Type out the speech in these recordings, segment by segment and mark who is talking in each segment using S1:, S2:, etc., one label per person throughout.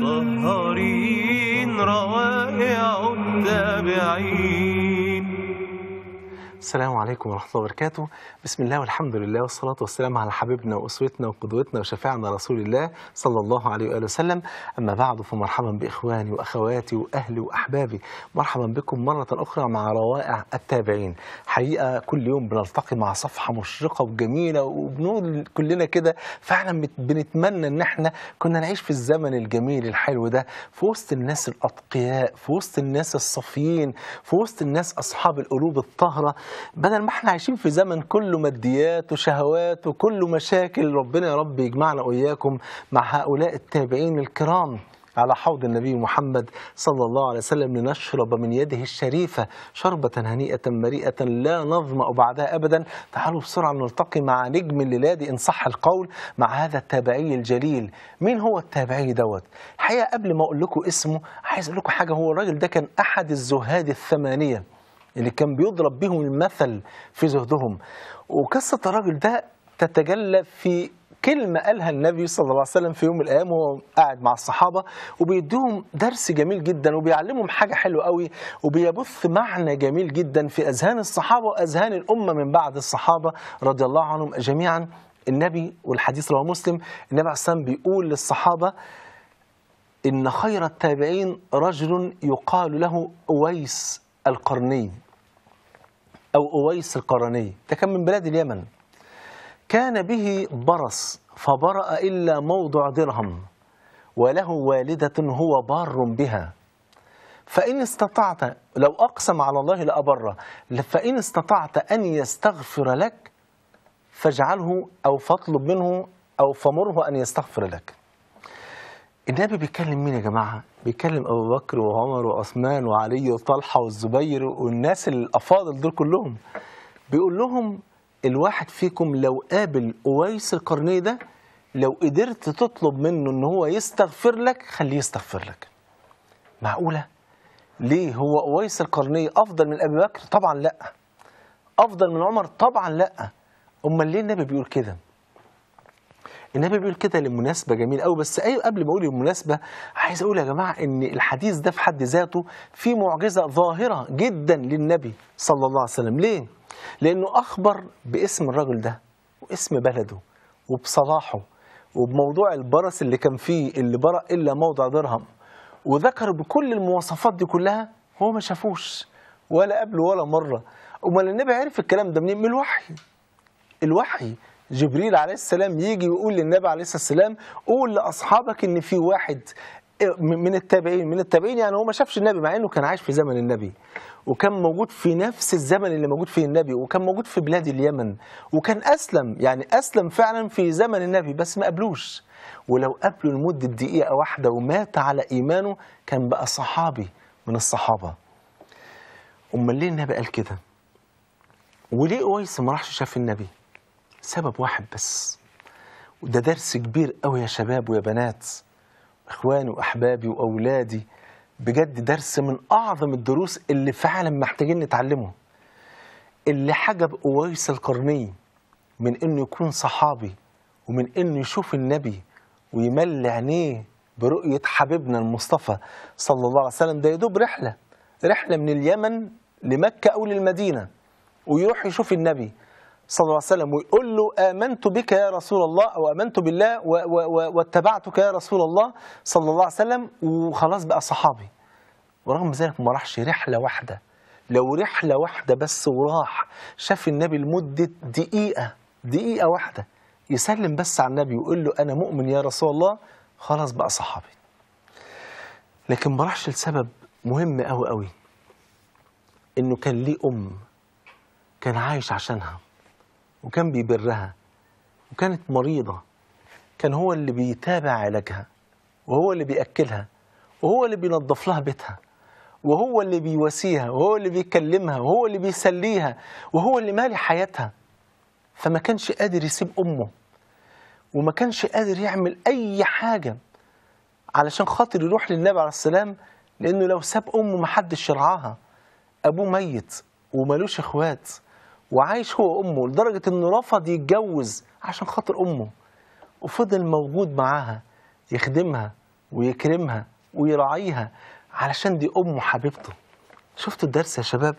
S1: طهرين روائع التابعين السلام عليكم ورحمة الله وبركاته بسم الله والحمد لله والصلاة والسلام على حبيبنا وأسوتنا وقدوتنا وشفاعنا رسول الله صلى الله عليه وآله وسلم أما بعد فمرحبا بإخواني وأخواتي وأهلي وأحبابي مرحبا بكم مرة أخرى مع روائع التابعين حقيقة كل يوم بنلتقي مع صفحة مشرقة وجميلة وبنقول كلنا كده فعلا بنتمنى إن احنا كنا نعيش في الزمن الجميل الحلو ده في وسط الناس الأتقياء في وسط الناس الصافيين في وسط الناس أصحاب القلوب الطاهرة بدل ما احنا عايشين في زمن كله ماديات وشهوات وكله مشاكل ربنا يا رب يجمعنا واياكم مع هؤلاء التابعين الكرام على حوض النبي محمد صلى الله عليه وسلم لنشرب من يده الشريفة شربة هنيئة مريئة لا نظمأ بعدها أبدا تعالوا بسرعة نلتقي مع نجم الليلادي إن صح القول مع هذا التابعي الجليل مين هو التابعي دوت الحقيقة قبل ما أقول لكم اسمه عايز أقول لكم حاجة هو الراجل ده كان أحد الزهاد الثمانية اللي كان بيضرب بهم المثل في زهدهم وقصة الراجل ده تتجلى في كلمة قالها النبي صلى الله عليه وسلم في يوم الأيام وهو قاعد مع الصحابة وبيديهم درس جميل جدا وبيعلمهم حاجة حلوة قوي وبيبث معنى جميل جدا في أذهان الصحابة وأذهان الأمة من بعد الصحابة رضي الله عنهم جميعا النبي والحديث رواه مسلم النبي عليه بيقول للصحابة إن خير التابعين رجل يقال له أويس القرني أو أويس القرني ده كان من بلاد اليمن كان به برص فبرأ إلا موضع درهم وله والدة هو بار بها فإن استطعت لو أقسم على الله لأبر فإن استطعت أن يستغفر لك فاجعله أو فاطلب منه أو فمره أن يستغفر لك النبي بيتكلم مين يا جماعة بيكلم ابو بكر وعمر وعثمان وعلي وطلحه والزبير والناس الافاضل دول كلهم بيقول لهم الواحد فيكم لو قابل اويس القرني ده لو قدرت تطلب منه ان هو يستغفر لك خليه يستغفر لك معقوله ليه هو اويس القرني افضل من ابي بكر طبعا لا افضل من عمر طبعا لا امال ليه النبي بيقول كده النبي بيقول كده لمناسبه جميل قوي بس ايوه قبل ما اقول المناسبه عايز اقول يا جماعه ان الحديث ده في حد ذاته فيه معجزه ظاهره جدا للنبي صلى الله عليه وسلم ليه لانه اخبر باسم الرجل ده واسم بلده وبصلاحه وبموضوع البرس اللي كان فيه اللي برأ الا موضع درهم وذكر بكل المواصفات دي كلها هو ما شافوش ولا قبله ولا مره امال النبي عرف الكلام ده منين من الوحي الوحي جبريل عليه السلام يجي ويقول للنبي عليه الصلاه والسلام قول لاصحابك ان في واحد آه، من التابعين من التابعين يعني هو ما شافش النبي مع انه كان عايش في زمن النبي وكان موجود في نفس الزمن اللي موجود فيه النبي وكان موجود في بلاد اليمن وكان اسلم يعني اسلم فعلا في زمن النبي بس ما قبلوش ولو قبله لمده دقيقه واحده ومات على ايمانه كان بقى صحابي من الصحابه امال ليه النبي قال كده وليه قويس ما راحش شاف النبي سبب واحد بس وده درس كبير قوي يا شباب ويا بنات اخواني واحبابي واولادي بجد درس من اعظم الدروس اللي فعلا محتاجين نتعلمه اللي حجب اويس القرني من انه يكون صحابي ومن انه يشوف النبي ويملي عينيه برؤيه حبيبنا المصطفى صلى الله عليه وسلم ده يدوب رحله رحله من اليمن لمكه او للمدينه ويروح يشوف النبي صلى الله عليه وسلم ويقول له آمنت بك يا رسول الله أو آمنت بالله واتبعتك يا رسول الله صلى الله عليه وسلم وخلاص بقى صحابي ورغم ذلك ما راحش رحلة واحدة لو رحلة واحدة بس وراح شاف النبي لمدة دقيقة دقيقة واحدة يسلم بس على النبي ويقول له أنا مؤمن يا رسول الله خلاص بقى صحابي لكن ما راحش لسبب مهم أوي أوي إنه كان ليه أم كان عايش عشانها وكان بيبرها وكانت مريضة كان هو اللي بيتابع علاجها وهو اللي بيأكلها وهو اللي بينظف لها بيتها وهو اللي بيواسيها وهو اللي بيكلمها وهو اللي بيسليها وهو اللي مالي حياتها فما كانش قادر يسيب أمه وما كانش قادر يعمل أي حاجة علشان خاطر يروح للنبي عليه السلام لأنه لو ساب أمه محدش يرعاها أبوه ميت ومالوش إخوات وعايش هو وامه لدرجه انه رفض يتجوز عشان خاطر امه وفضل موجود معاها يخدمها ويكرمها ويراعيها علشان دي امه حبيبته شفتوا الدرس يا شباب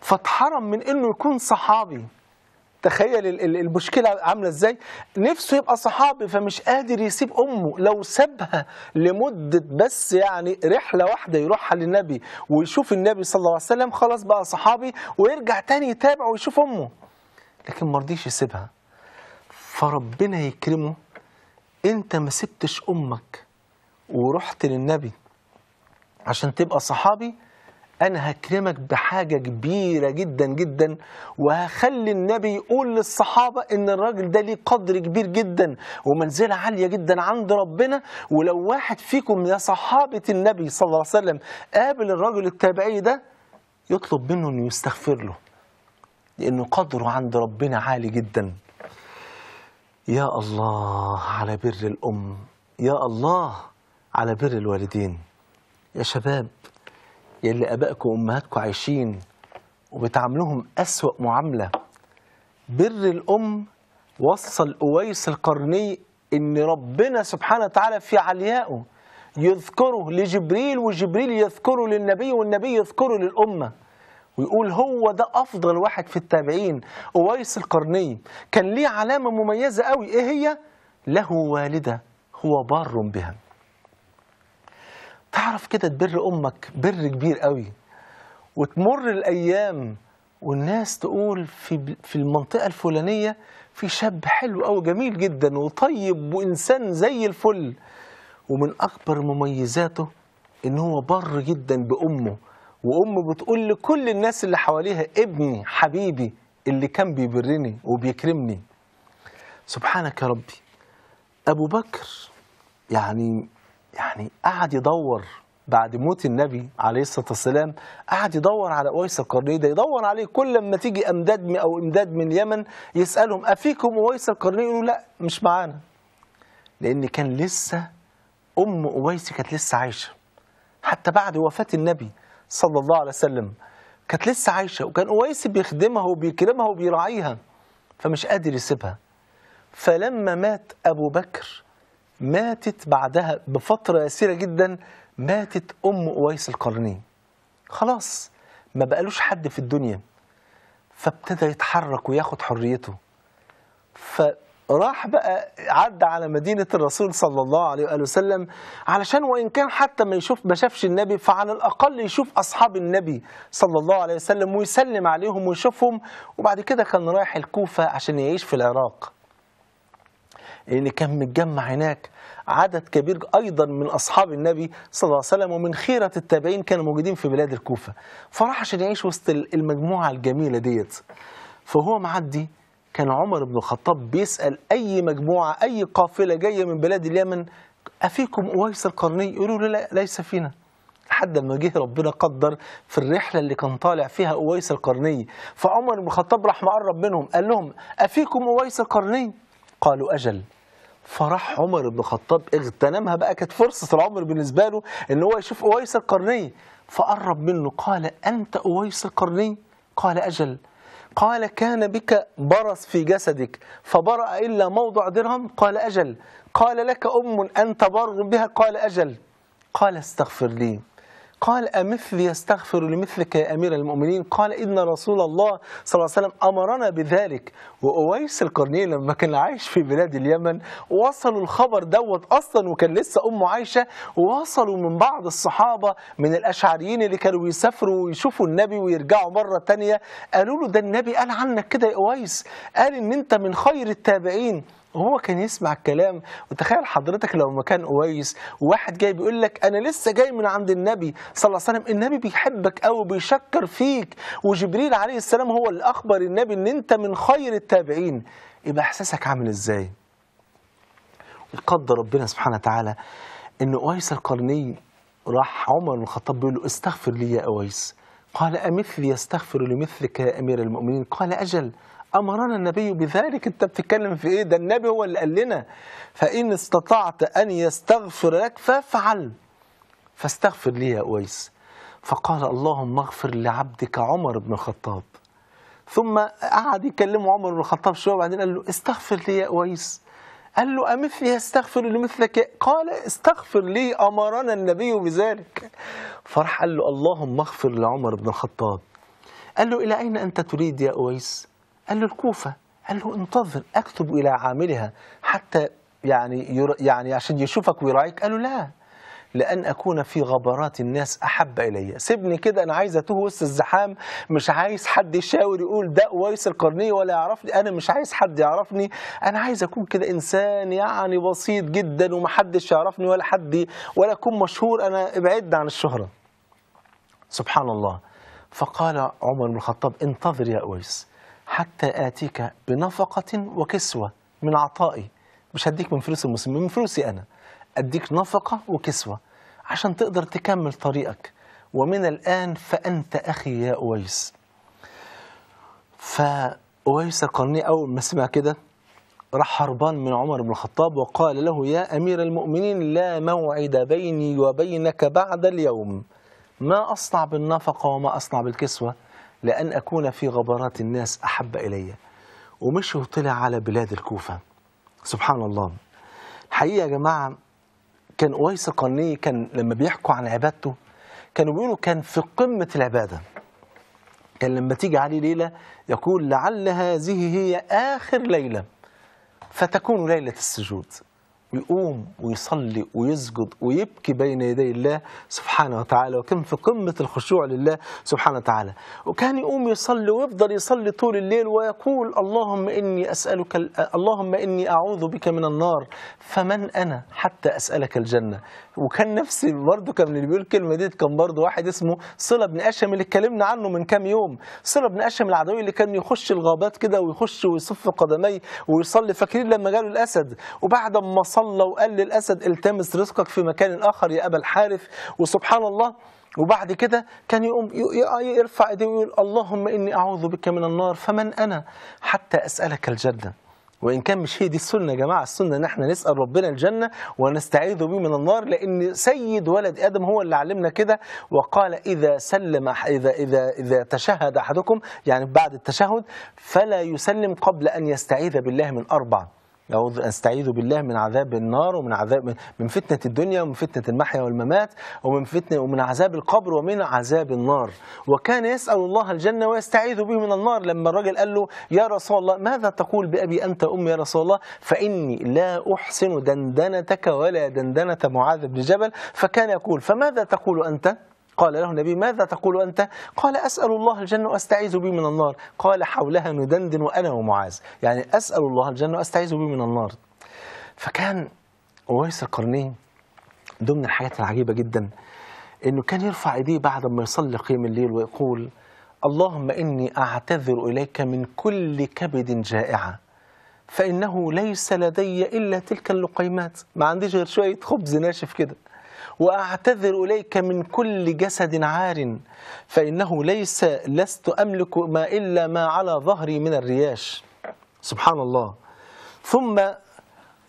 S1: فاتحرم من انه يكون صحابي تخيل المشكله عامله ازاي نفسه يبقى صحابي فمش قادر يسيب امه لو سابها لمده بس يعني رحله واحده يروحها للنبي ويشوف النبي صلى الله عليه وسلم خلاص بقى صحابي ويرجع تاني يتابع ويشوف امه لكن ما رضيش يسيبها فربنا يكرمه انت ما سبتش امك ورحت للنبي عشان تبقى صحابي أنا هكرمك بحاجة كبيرة جدا جدا وهخلي النبي يقول للصحابة إن الراجل ده ليه قدر كبير جدا ومنزلة عالية جدا عند ربنا ولو واحد فيكم يا صحابة النبي صلى الله عليه وسلم قابل الراجل التابعي ده يطلب منه إنه يستغفر له لأنه قدره عند ربنا عالي جدا يا الله على بر الأم يا الله على بر الوالدين يا شباب يلي ابائكم وامهاتكم عايشين وبتعاملوهم اسوا معامله بر الام وصل اويس القرني ان ربنا سبحانه وتعالى في عليائه يذكره لجبريل وجبريل يذكره للنبي والنبي يذكره للامه ويقول هو ده افضل واحد في التابعين اويس القرني كان ليه علامه مميزه قوي ايه هي له والده هو بار بها تعرف كده تبر امك بر كبير قوي وتمر الايام والناس تقول في في المنطقه الفلانيه في شاب حلو قوي جميل جدا وطيب وانسان زي الفل ومن اكبر مميزاته ان هو بر جدا بامه وامه بتقول لكل الناس اللي حواليها ابني حبيبي اللي كان بيبرني وبيكرمني سبحانك يا ربي ابو بكر يعني يعني قعد يدور بعد موت النبي عليه الصلاه والسلام قعد يدور على اويس القرني ده يدور عليه كل ما تيجي امداد او امداد من اليمن يسالهم افيكم اويس القرني يقولوا لا مش معانا لان كان لسه ام اويس كانت لسه عايشه حتى بعد وفاه النبي صلى الله عليه وسلم كانت لسه عايشه وكان اويس بيخدمها وبيكرمها وبيراعيها فمش قادر يسيبها فلما مات ابو بكر ماتت بعدها بفترة يسيرة جدا ماتت أم أويس القرني خلاص ما بقالوش حد في الدنيا فابتدى يتحرك وياخد حريته فراح بقى عدى على مدينة الرسول صلى الله عليه وآله وسلم علشان وإن كان حتى ما يشوف ما شافش النبي فعلى الأقل يشوف أصحاب النبي صلى الله عليه وسلم ويسلم عليهم ويشوفهم وبعد كده كان رايح الكوفة عشان يعيش في العراق لأن كان متجمع هناك عدد كبير أيضا من أصحاب النبي صلى الله عليه وسلم ومن خيرة التابعين كانوا موجودين في بلاد الكوفة فراح عشان يعيش وسط المجموعة الجميلة ديت فهو معدي كان عمر بن الخطاب بيسأل أي مجموعة أي قافلة جاية من بلاد اليمن أفيكم أويس القرني يقولوا له لا ليس فينا لحد ما جه ربنا قدر في الرحلة اللي كان طالع فيها أويس القرني فعمر بن الخطاب راح مقرب منهم قال لهم أفيكم أويس القرني قالوا أجل فراح عمر بن الخطاب اغتنمها بقى كانت فرصه العمر بالنسبه له ان هو يشوف اويس القرني فقرب منه قال انت اويس القرني قال اجل قال كان بك برص في جسدك فبرأ إلا موضع درهم قال أجل قال لك أم أنت بر بها قال أجل قال استغفر لي قال أمثل يستغفر لمثلك يا أمير المؤمنين قال إن رسول الله صلى الله عليه وسلم أمرنا بذلك وأويس القرني لما كان عايش في بلاد اليمن وصلوا الخبر دوت أصلا وكان لسه أم عايشة وصلوا من بعض الصحابة من الأشعريين اللي كانوا يسافروا ويشوفوا النبي ويرجعوا مرة تانية قالوا له ده النبي قال عنك كده يا أويس قال إن أنت من خير التابعين هو كان يسمع الكلام وتخيل حضرتك لو مكان اويس وواحد جاي بيقول لك انا لسه جاي من عند النبي صلى الله عليه وسلم النبي بيحبك قوي بيشكر فيك وجبريل عليه السلام هو اللي اخبر النبي ان انت من خير التابعين يبقى احساسك عامل ازاي وقدر ربنا سبحانه وتعالى ان اويس القرني راح عمر بن الخطاب بيقول له استغفر لي يا اويس قال امثلي يستغفر لمثلك يا امير المؤمنين قال اجل أمرنا النبي بذلك أنت بتتكلم في إيه ده النبي هو اللي قال لنا فإن استطعت أن يستغفر لك فافعل فاستغفر لي يا أويس فقال اللهم اغفر لعبدك عمر بن الخطاب ثم قعد يكلمه عمر بن الخطاب شويه وبعدين قال له استغفر لي يا اويس قال له أمثلي يستغفر لمثلك قال استغفر لي أمرنا النبي بذلك فرح قال له اللهم اغفر لعمر بن الخطاب قال له إلى أين أنت تريد يا أويس قال له الكوفة قال له انتظر اكتب إلى عاملها حتى يعني ير... يعني عشان يشوفك ويراعيك قال له لا لأن أكون في غبرات الناس أحب إلي سيبني كده أنا عايز أتوه وسط الزحام مش عايز حد يشاور يقول ده ويس القرنية ولا يعرفني أنا مش عايز حد يعرفني أنا عايز أكون كده إنسان يعني بسيط جدا ومحدش يعرفني ولا حد ولا أكون مشهور أنا ابعد عن الشهرة سبحان الله فقال عمر بن الخطاب انتظر يا أويس حتى آتيك بنفقة وكسوة من عطائي مش هديك من فلوس المسلمين من فلوسي أنا أديك نفقة وكسوة عشان تقدر تكمل طريقك ومن الآن فأنت أخي يا أويس فأويس القرني أول ما سمع كده راح هربان من عمر بن الخطاب وقال له يا أمير المؤمنين لا موعد بيني وبينك بعد اليوم ما أصنع بالنفقة وما أصنع بالكسوة لأن أكون في غبرات الناس أحب إلي ومشي وطلع على بلاد الكوفة سبحان الله الحقيقة يا جماعة كان أويس القرني كان لما بيحكوا عن عبادته كانوا بيقولوا كان في قمة العبادة كان لما تيجي عليه ليلة يقول لعل هذه هي آخر ليلة فتكون ليلة السجود ويقوم ويصلي ويسجد ويبكي بين يدي الله سبحانه وتعالى وكان في قمة الخشوع لله سبحانه وتعالى وكان يقوم يصلي ويفضل يصلي طول الليل ويقول اللهم إني أسألك اللهم إني أعوذ بك من النار فمن أنا حتى أسألك الجنة وكان نفسي برضه كان اللي بيقول الكلمة دي كان برضه واحد اسمه صلة بن أشم اللي اتكلمنا عنه من كام يوم صلة بن أشم العدوي اللي كان يخش الغابات كده ويخش ويصف قدميه ويصلي فاكرين لما جاله الأسد وبعد ما صلى وقال للأسد التمس رزقك في مكان آخر يا أبا الحارث وسبحان الله وبعد كده كان يقوم يرفع ايديه ويقول اللهم اني اعوذ بك من النار فمن انا حتى اسالك الجنه وان كان مش هي دي السنه يا جماعه السنه ان احنا نسال ربنا الجنه ونستعيذ به من النار لان سيد ولد ادم هو اللي علمنا كده وقال اذا سلم اذا اذا اذا تشهد احدكم يعني بعد التشهد فلا يسلم قبل ان يستعيذ بالله من اربع أعوذ أستعيذ بالله من عذاب النار ومن عذاب من فتنة الدنيا ومن فتنة المحيا والممات ومن فتنة ومن عذاب القبر ومن عذاب النار وكان يسأل الله الجنة ويستعيذ به من النار لما الراجل قال له يا رسول الله ماذا تقول بأبي أنت أم يا رسول الله فإني لا أحسن دندنتك ولا دندنة معاذ بن جبل فكان يقول فماذا تقول أنت؟ قال له النبي ماذا تقول أنت قال أسأل الله الجنة وأستعيذ به من النار قال حولها ندندن وأنا ومعاذ يعني أسأل الله الجنة وأستعيذ به من النار فكان ويس القرنين ضمن الحاجات العجيبة جدا أنه كان يرفع إيديه بعد ما يصلي قيام الليل ويقول اللهم إني أعتذر إليك من كل كبد جائعة فإنه ليس لدي إلا تلك اللقيمات ما عنديش غير شوية خبز ناشف كده وأعتذر إليك من كل جسد عار فإنه ليس لست أملك ما إلا ما على ظهري من الرياش سبحان الله ثم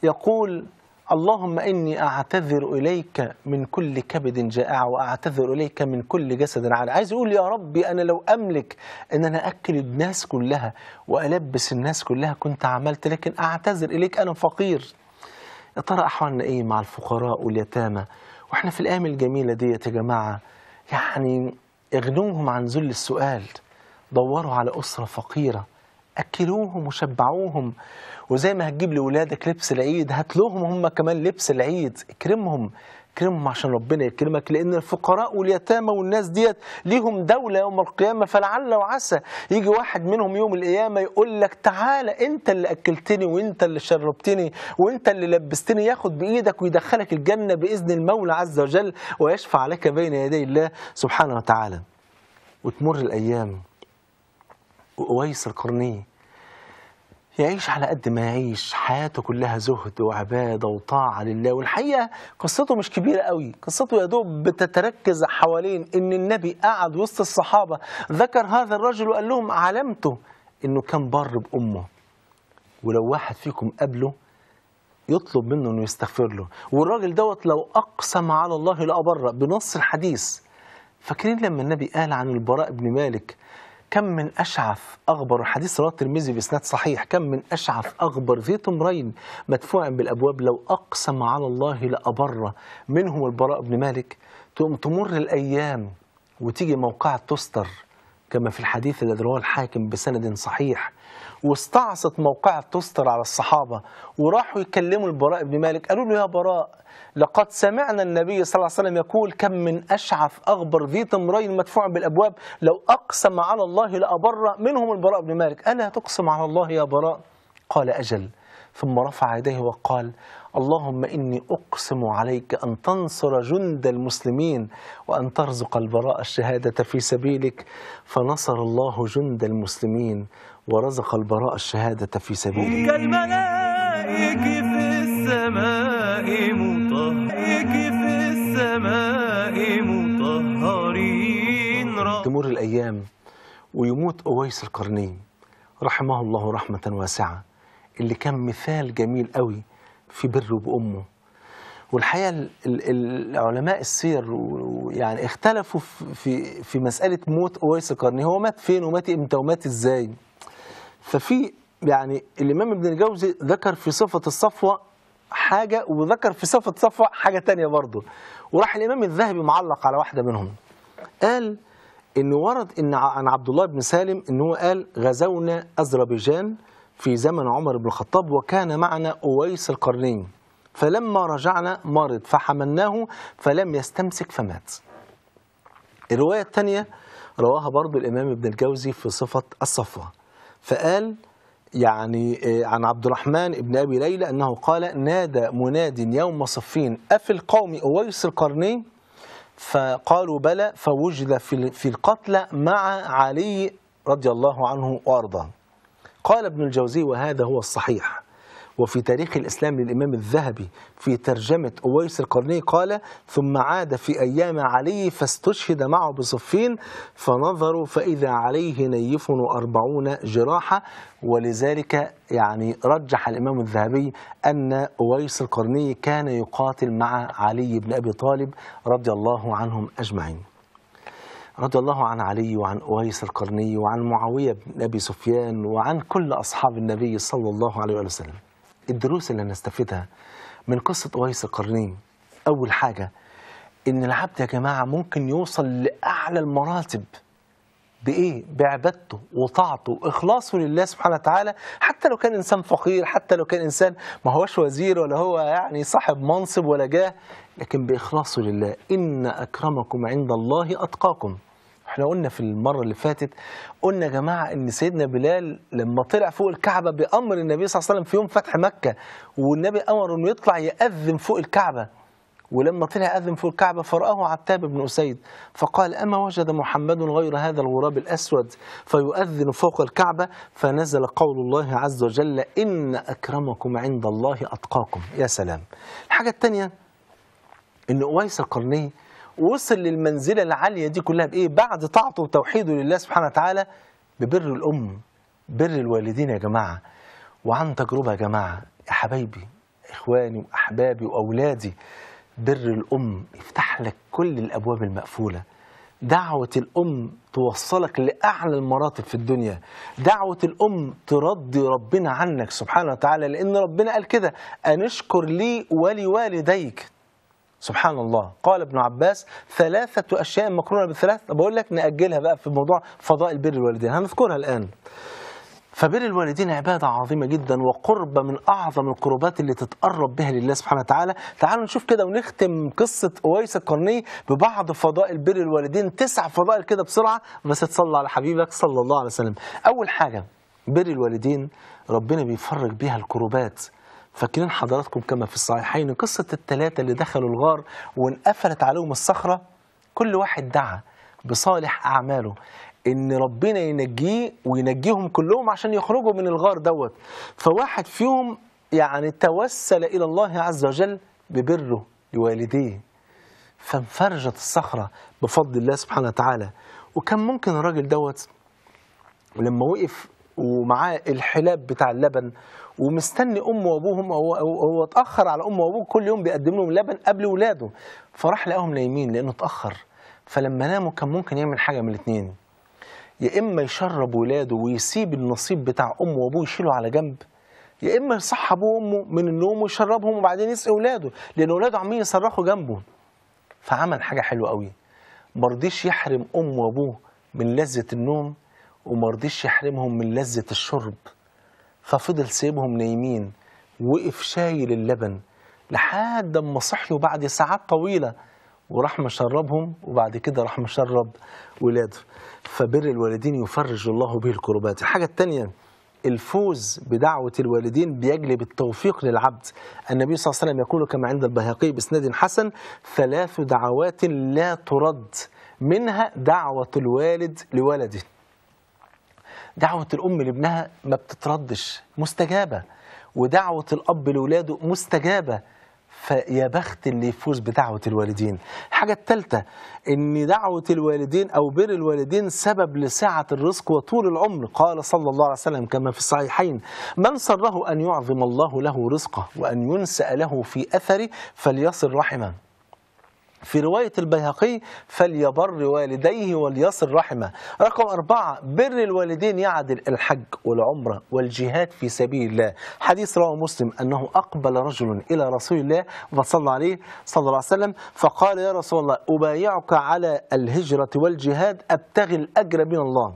S1: يقول اللهم إني أعتذر إليك من كل كبد جائع وأعتذر إليك من كل جسد عار عايز يقول يا ربي أنا لو أملك أن أنا أكل الناس كلها وألبس الناس كلها كنت عملت لكن أعتذر إليك أنا فقير يا ترى أحوالنا إيه مع الفقراء واليتامى واحنا في الايام الجميله ديت يا جماعه يعني اغنوهم عن ذل السؤال دوروا على اسره فقيره اكلوهم وشبعوهم وزي ما هتجيب لولادك لبس العيد هات لهم هم كمان لبس العيد اكرمهم يكرمهم عشان ربنا يكرمك لان الفقراء واليتامى والناس ديت ليهم دوله يوم القيامه فلعل وعسى يجي واحد منهم يوم القيامه يقول لك تعالى انت اللي اكلتني وانت اللي شربتني وانت اللي لبستني ياخد بايدك ويدخلك الجنه باذن المولى عز وجل ويشفع لك بين يدي الله سبحانه وتعالى وتمر الايام وقويس القرنيه يعيش على قد ما يعيش حياته كلها زهد وعبادة وطاعة لله والحقيقة قصته مش كبيرة قوي قصته يا دوب بتتركز حوالين ان النبي قعد وسط الصحابة ذكر هذا الرجل وقال لهم علامته انه كان بر بأمه ولو واحد فيكم قابله يطلب منه انه يستغفر له والراجل دوت لو اقسم على الله لابره بنص الحديث فاكرين لما النبي قال عن البراء بن مالك كم من أشعث أغبر حديث رواه الترمذي بإسناد صحيح كم من أشعث أغبر ذي تمرين مدفوع بالأبواب لو أقسم على الله لأبر منهم البراء بن مالك تمر الأيام وتيجي موقعة تستر كما في الحديث الذي رواه الحاكم بسند صحيح واستعصت موقعة تستر على الصحابة وراحوا يكلموا البراء بن مالك قالوا له يا براء لقد سمعنا النبي صلى الله عليه وسلم يقول كم من أشعف أغبر ذي تمرين مدفوع بالأبواب لو أقسم على الله لأبر منهم البراء بن مالك ألا تقسم على الله يا براء قال أجل ثم رفع يديه وقال اللهم إني أقسم عليك أن تنصر جند المسلمين وأن ترزق البراء الشهادة في سبيلك فنصر الله جند المسلمين ورزق البراء الشهادة في سبيله كالملائك في السماء مطهرين في السماء مطهرين تمر الأيام ويموت أويس القرني رحمه الله رحمة واسعة اللي كان مثال جميل قوي في بره بأمه والحقيقة العلماء السير يعني اختلفوا في, في مسألة موت أويس القرني هو مات فين ومات امتى ومات ازاي ففي يعني الإمام ابن الجوزي ذكر في صفة الصفوة حاجة وذكر في صفة صفوة حاجة تانية برضه وراح الإمام الذهبي معلق على واحدة منهم قال إن ورد إن عن عبد الله بن سالم إن هو قال غزونا أذربيجان في زمن عمر بن الخطاب وكان معنا أويس القرني فلما رجعنا مرض فحملناه فلم يستمسك فمات الرواية الثانية رواها برضه الإمام ابن الجوزي في صفة الصفوة فقال يعني آه، عن عبد الرحمن بن أبي ليلى أنه قال نادى مناد يوم صفين أفي القوم أويس القرني فقالوا بلى فوجد في القتلى مع علي رضي الله عنه وأرضاه قال ابن الجوزي وهذا هو الصحيح وفي تاريخ الإسلام للإمام الذهبي في ترجمة أويس القرني قال ثم عاد في أيام علي فاستشهد معه بصفين فنظروا فإذا عليه نيف وأربعون جراحة ولذلك يعني رجح الإمام الذهبي أن أويس القرني كان يقاتل مع علي بن أبي طالب رضي الله عنهم أجمعين رضي الله عن علي وعن أويس القرني وعن معاوية بن أبي سفيان وعن كل أصحاب النبي صلى الله عليه وسلم الدروس اللي نستفيدها من قصة أويس القرنين أول حاجة إن العبد يا جماعة ممكن يوصل لأعلى المراتب بإيه؟ بعبادته وطاعته وإخلاصه لله سبحانه وتعالى حتى لو كان إنسان فقير حتى لو كان إنسان ما هوش وزير ولا هو يعني صاحب منصب ولا جاه لكن بإخلاصه لله إن أكرمكم عند الله أتقاكم احنا قلنا في المرة اللي فاتت قلنا يا جماعة ان سيدنا بلال لما طلع فوق الكعبة بأمر النبي صلى الله عليه وسلم في يوم فتح مكة والنبي أمر انه يطلع يأذن فوق الكعبة ولما طلع أذن فوق الكعبة فرآه عتاب بن أسيد فقال أما وجد محمد غير هذا الغراب الأسود فيؤذن فوق الكعبة فنزل قول الله عز وجل إن أكرمكم عند الله أتقاكم يا سلام الحاجة الثانية أن أويس القرني وصل للمنزلة العالية دي كلها بإيه بعد طاعته وتوحيده لله سبحانه وتعالى ببر الأم بر الوالدين يا جماعة وعن تجربة يا جماعة يا حبايبي إخواني وأحبابي وأولادي بر الأم يفتح لك كل الأبواب المقفولة دعوة الأم توصلك لأعلى المراتب في الدنيا دعوة الأم ترضي ربنا عنك سبحانه وتعالى لأن ربنا قال كده أنشكر لي ولوالديك سبحان الله قال ابن عباس ثلاثة أشياء مقرونة بالثلاث بقول لك نأجلها بقى في موضوع فضائل بر الوالدين هنذكرها الآن فبر الوالدين عبادة عظيمة جدا وقربة من أعظم القربات اللي تتقرب بها لله سبحانه وتعالى تعالوا نشوف كده ونختم قصة أويس القرني ببعض فضائل بر الوالدين تسع فضائل كده بسرعة بس تصلى على حبيبك صلى الله عليه وسلم أول حاجة بر الوالدين ربنا بيفرج بها الكروبات فاكرين حضراتكم كما في الصحيحين قصة الثلاثة اللي دخلوا الغار وانقفلت عليهم الصخرة كل واحد دعا بصالح أعماله ان ربنا ينجيه وينجيهم كلهم عشان يخرجوا من الغار دوت فواحد فيهم يعني توسل الى الله عز وجل ببره لوالديه فانفرجت الصخره بفضل الله سبحانه وتعالى وكان ممكن الراجل دوت لما وقف ومعاه الحلاب بتاع اللبن ومستني امه وابوه هو هو اتاخر على امه وابوه كل يوم بيقدم لهم لبن قبل ولاده فراح لقاهم نايمين لانه اتاخر فلما ناموا كان ممكن يعمل حاجه من الاثنين يا اما يشرب ولاده ويسيب النصيب بتاع امه وابوه يشيله على جنب يا اما يصحى ابوه وامه من النوم ويشربهم وبعدين يسقي ولاده لان ولاده عمالين يصرخوا جنبه فعمل حاجه حلوه قوي مرضيش يحرم امه وابوه من لذه النوم وما رضيش يحرمهم من لذة الشرب ففضل سيبهم نايمين وقف شايل اللبن لحد اما صحيوا بعد ساعات طويلة وراح مشربهم وبعد كده راح مشرب ولاده فبر الوالدين يفرج الله به الكربات الحاجة التانية الفوز بدعوة الوالدين بيجلب التوفيق للعبد النبي صلى الله عليه وسلم يقول كما عند البيهقي بإسناد حسن ثلاث دعوات لا ترد منها دعوة الوالد لولده دعوة الأم لابنها ما بتتردش مستجابة ودعوة الأب لولاده مستجابة فيا بخت اللي يفوز بدعوة الوالدين الحاجة التالتة أن دعوة الوالدين أو بر الوالدين سبب لسعة الرزق وطول العمر قال صلى الله عليه وسلم كما في الصحيحين من سره أن يعظم الله له رزقه وأن ينسأ له في أثره فليصل رحمه في رواية البيهقي فليبر والديه وليصل رحمه رقم أربعة بر الوالدين يعدل الحج والعمرة والجهاد في سبيل الله حديث رواه مسلم أنه أقبل رجل إلى رسول الله فصلى عليه صلى الله عليه وسلم فقال يا رسول الله أبايعك على الهجرة والجهاد أبتغي الأجر من الله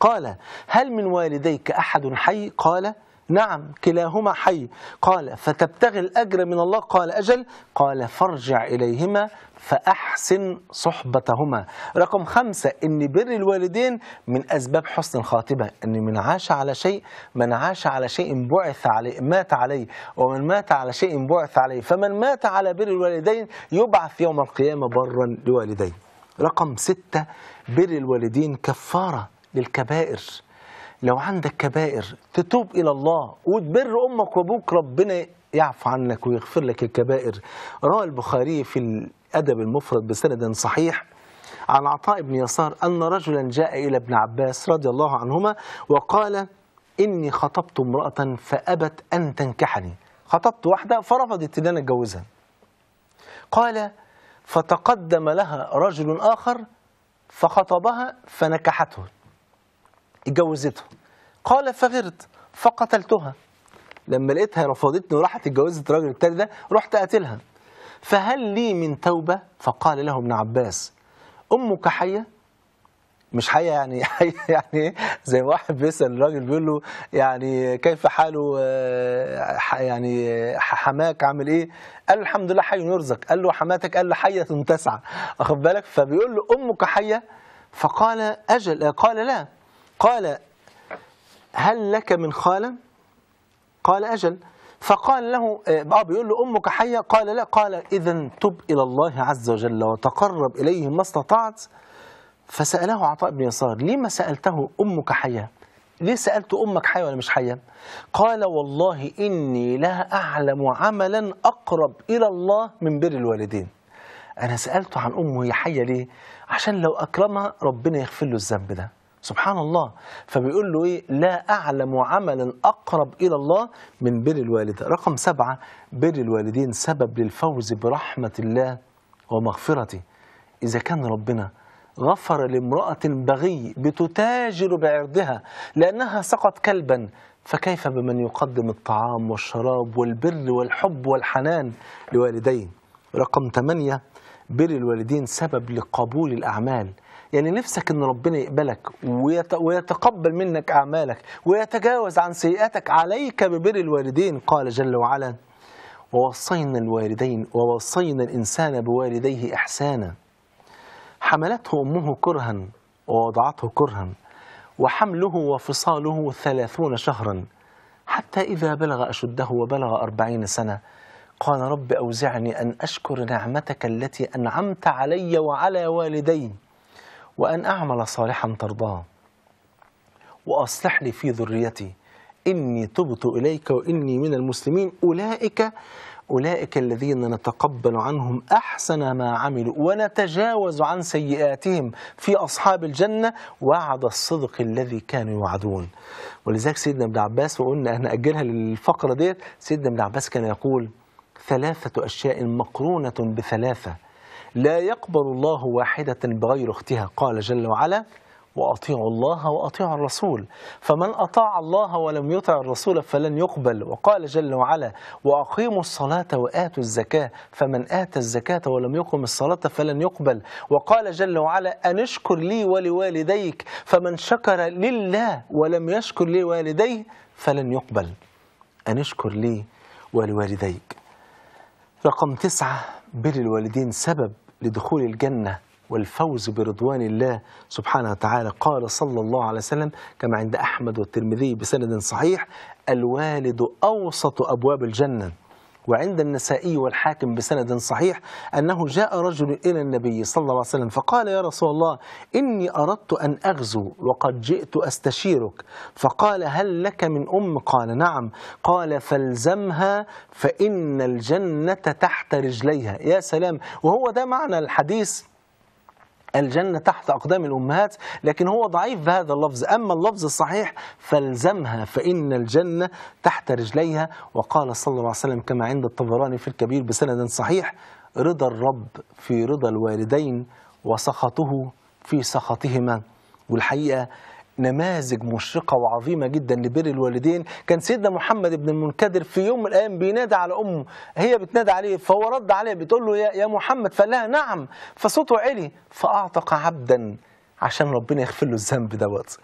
S1: قال هل من والديك أحد حي قال نعم كلاهما حي قال فتبتغي الأجر من الله قال أجل قال فارجع إليهما فأحسن صحبتهما رقم خمسة أن بر الوالدين من أسباب حسن الخاتمة أن من عاش على شيء من عاش على شيء بعث عليه مات عليه ومن مات على شيء بعث عليه فمن مات على بر الوالدين يبعث يوم القيامة برا لوالديه رقم ستة بر الوالدين كفارة للكبائر لو عندك كبائر تتوب إلى الله وتبر أمك وأبوك ربنا يعفو عنك ويغفر لك الكبائر روى البخاري في الأدب المفرد بسند صحيح عن عطاء بن يسار أن رجلا جاء إلى ابن عباس رضي الله عنهما وقال إني خطبت امرأة فأبت أن تنكحني خطبت واحدة فرفضت أن أنا أتجوزها قال فتقدم لها رجل آخر فخطبها فنكحته اتجوزته قال فغرت فقتلتها لما لقيتها رفضتني وراحت اتجوزت الراجل التاني ده رحت قاتلها فهل لي من توبة فقال له ابن عباس أمك حية مش حية يعني حية يعني زي ما واحد بيسأل الراجل بيقول له يعني كيف حاله آه، يعني حماك عامل ايه؟ قال له الحمد لله حي يرزق، قال له حماتك قال له حية تسعى، واخد بالك؟ فبيقول له أمك حية فقال أجل قال لا قال هل لك من خالة؟ قال أجل فقال له اه بيقول له امك حيه قال لا قال اذا تب الى الله عز وجل وتقرب اليه ما استطعت فساله عطاء بن يسار ليه ما سالته امك حيه ليه سالت امك حيه ولا مش حيه قال والله اني لا اعلم عملا اقرب الى الله من بر الوالدين انا سالته عن امه هي حيه ليه عشان لو اكرمها ربنا يغفر له الذنب ده سبحان الله فبيقول له ايه لا اعلم عملا اقرب الى الله من بر الوالدة رقم سبعة بر الوالدين سبب للفوز برحمة الله ومغفرته اذا كان ربنا غفر لامرأة بغي بتتاجر بعرضها لأنها سقط كلبا فكيف بمن يقدم الطعام والشراب والبر والحب والحنان لوالديه رقم ثمانية بر الوالدين سبب لقبول الأعمال يعني نفسك ان ربنا يقبلك ويتقبل منك اعمالك ويتجاوز عن سيئاتك عليك ببر الوالدين قال جل وعلا ووصينا الوالدين ووصينا الانسان بوالديه احسانا حملته امه كرها ووضعته كرها وحمله وفصاله ثلاثون شهرا حتى إذا بلغ أشده وبلغ أربعين سنة قال رب أوزعني أن أشكر نعمتك التي أنعمت علي وعلى والدي وأن أعمل صالحا ترضاه وأصلح لي في ذريتي إني تبت إليك وإني من المسلمين أولئك أولئك الذين نتقبل عنهم أحسن ما عملوا ونتجاوز عن سيئاتهم في أصحاب الجنة وعد الصدق الذي كانوا يوعدون ولذلك سيدنا ابن عباس وقلنا هنأجلها للفقرة ديت سيدنا ابن عباس كان يقول ثلاثة أشياء مقرونة بثلاثة لا يقبل الله واحدة بغير اختها قال جل وعلا وأطيعوا الله وأطيعوا الرسول فمن أطاع الله ولم يطع الرسول فلن يقبل وقال جل وعلا وأقيموا الصلاة وآتوا الزكاة فمن آتى الزكاة ولم يقم الصلاة فلن يقبل وقال جل وعلا أن اشكر لي ولوالديك فمن شكر لله ولم يشكر لوالديه فلن يقبل أن اشكر لي ولوالديك رقم تسعة بر الوالدين سبب لدخول الجنة والفوز برضوان الله سبحانه وتعالى قال صلى الله عليه وسلم كما عند أحمد والترمذي بسند صحيح الوالد أوسط أبواب الجنة وعند النسائي والحاكم بسند صحيح أنه جاء رجل إلى النبي صلى الله عليه وسلم فقال يا رسول الله إني أردت أن أغزو وقد جئت أستشيرك فقال هل لك من أم قال نعم قال فالزمها فإن الجنة تحت رجليها يا سلام وهو ده معنى الحديث الجنة تحت أقدام الأمهات لكن هو ضعيف بهذا اللفظ أما اللفظ الصحيح فالزمها فإن الجنة تحت رجليها وقال صلى الله عليه وسلم كما عند الطبراني في الكبير بسند صحيح رضا الرب في رضا الوالدين وسخطه في سخطهما والحقيقة نماذج مشرقة وعظيمة جدا لبر الوالدين كان سيدنا محمد بن المنكدر في يوم من الأيام بينادى على أمه هي بتنادى عليه فهو رد عليه بتقول له يا محمد فقال لها نعم فصوته علي فأعتق عبدا عشان ربنا يغفر له الذنب دوت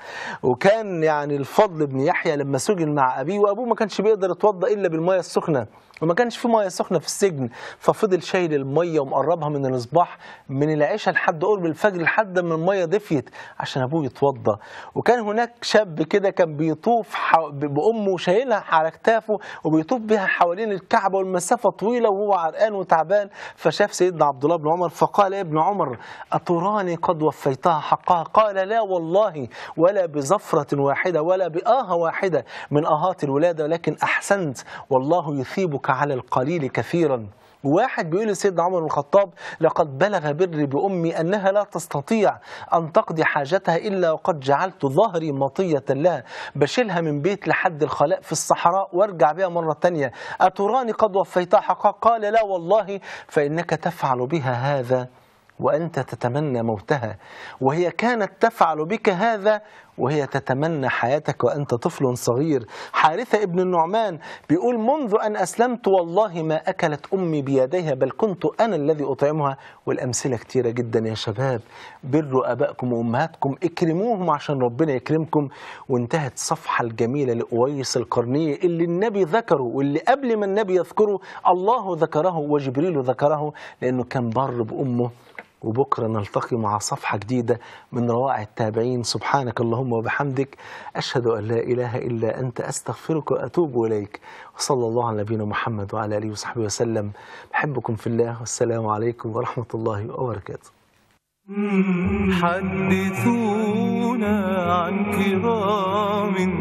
S1: وكان يعني الفضل بن يحيى لما سجن مع أبيه وأبوه ما كانش بيقدر يتوضأ إلا بالمية السخنة وما كانش في مية سخنة في السجن ففضل شايل المية ومقربها من الاصباح من العشاء لحد قرب الفجر لحد ما المية دفيت عشان أبوه يتوضأ وكان هناك شاب كده كان بيطوف بأمه شايلها على كتافه وبيطوف بها حوالين الكعبة والمسافة طويلة وهو عرقان وتعبان فشاف سيدنا عبد الله بن عمر فقال يا ابن عمر أتراني قد وفيتها حقا الوقعة قال لا والله ولا بزفرة واحدة ولا بآهة واحدة من آهات الولادة ولكن أحسنت والله يثيبك على القليل كثيرا واحد بيقول لسيدنا عمر بن الخطاب لقد بلغ بري بأمي أنها لا تستطيع أن تقضي حاجتها إلا وقد جعلت ظهري مطية لها بشيلها من بيت لحد الخلاء في الصحراء وارجع بها مرة تانية أتراني قد وفيتها حقا قال لا والله فإنك تفعل بها هذا وأنت تتمنى موتها وهي كانت تفعل بك هذا وهي تتمنى حياتك وأنت طفل صغير حارثة ابن النعمان بيقول منذ أن أسلمت والله ما أكلت أمي بيديها بل كنت أنا الذي أطعمها والأمثلة كتيرة جدا يا شباب بروا أبائكم وأمهاتكم اكرموهم عشان ربنا يكرمكم وانتهت الصفحة الجميلة لأويس القرنية اللي النبي ذكره واللي قبل ما النبي يذكره الله ذكره وجبريل ذكره لأنه كان بر بأمه وبكرة نلتقي مع صفحة جديدة من روائع التابعين سبحانك اللهم وبحمدك أشهد أن لا إله إلا أنت أستغفرك وأتوب إليك وصلى الله على نبينا محمد وعلى آله وصحبه وسلم بحبكم في الله والسلام عليكم ورحمة الله وبركاته حدثونا عن كرام